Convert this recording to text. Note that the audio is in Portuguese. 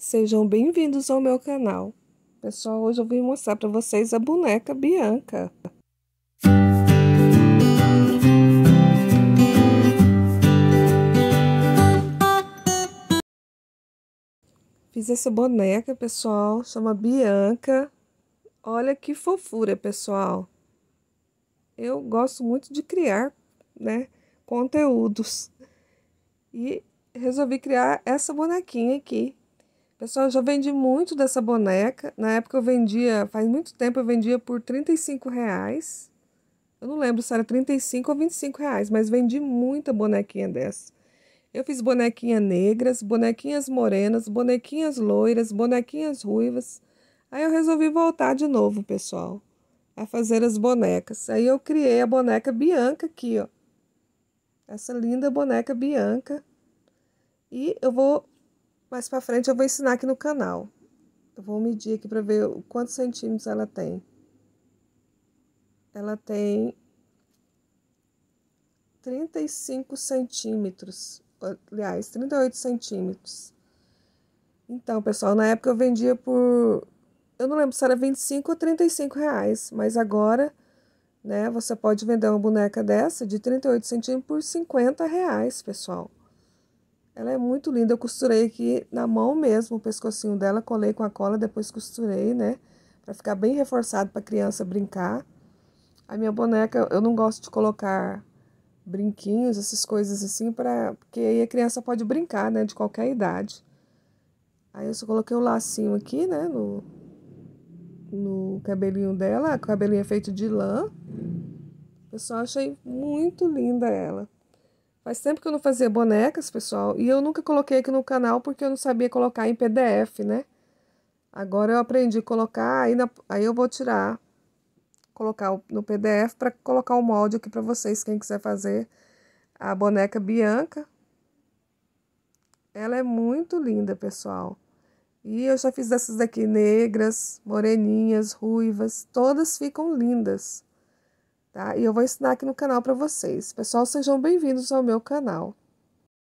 Sejam bem-vindos ao meu canal. Pessoal, hoje eu vim mostrar para vocês a boneca Bianca. Fiz essa boneca, pessoal, chama Bianca. Olha que fofura, pessoal. Eu gosto muito de criar, né, conteúdos. E resolvi criar essa bonequinha aqui, Pessoal, eu já vendi muito dessa boneca. Na época eu vendia, faz muito tempo eu vendia por 35 reais. Eu não lembro se era 35 ou 25 reais, mas vendi muita bonequinha dessa. Eu fiz bonequinha negras, bonequinhas morenas, bonequinhas loiras, bonequinhas ruivas. Aí eu resolvi voltar de novo, pessoal, a fazer as bonecas. Aí eu criei a boneca Bianca aqui, ó. Essa linda boneca Bianca. E eu vou mais para frente eu vou ensinar aqui no canal. Eu vou medir aqui para ver quantos centímetros ela tem. Ela tem 35 centímetros, aliás, 38 centímetros. Então, pessoal, na época eu vendia por, eu não lembro se era 25 ou 35 reais, mas agora, né, você pode vender uma boneca dessa de 38 centímetros por 50 reais, pessoal. Ela é muito linda. Eu costurei aqui na mão mesmo o pescocinho dela, colei com a cola, depois costurei, né? Pra ficar bem reforçado pra criança brincar. A minha boneca, eu não gosto de colocar brinquinhos, essas coisas assim, pra... porque aí a criança pode brincar, né? De qualquer idade. Aí eu só coloquei o lacinho aqui, né? No, no cabelinho dela. O cabelinho é feito de lã. Eu só achei muito linda ela. Faz tempo que eu não fazia bonecas, pessoal, e eu nunca coloquei aqui no canal porque eu não sabia colocar em PDF, né? Agora eu aprendi a colocar, aí, na, aí eu vou tirar, colocar no PDF para colocar o molde aqui para vocês, quem quiser fazer a boneca Bianca. Ela é muito linda, pessoal. E eu já fiz dessas daqui negras, moreninhas, ruivas, todas ficam lindas tá? E eu vou ensinar aqui no canal para vocês. Pessoal, sejam bem-vindos ao meu canal.